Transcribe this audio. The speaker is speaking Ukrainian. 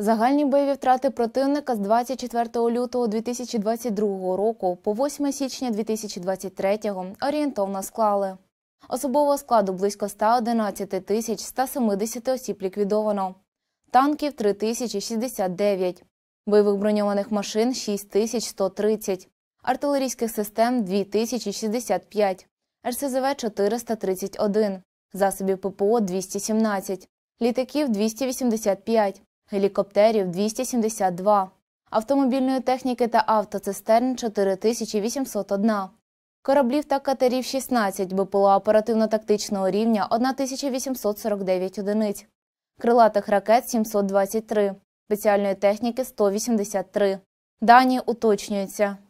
Загальні бойові втрати противника з 24 лютого 2022 року по 8 січня 2023 орієнтовно склали. Особового складу близько 111 тисяч 170 осіб ліквідовано, танків 3069, бойових броньованих машин 6130, артилерійських систем 2065, РСЗВ 431, засобів ППО 217, літаків 285 гелікоптерів 272, автомобільної техніки та автоцистерн 4801, кораблів та катерів 16 БПЛА оперативно-тактичного рівня 1849 одиниць, крилатих ракет 723, спеціальної техніки 183. Дані уточнюються.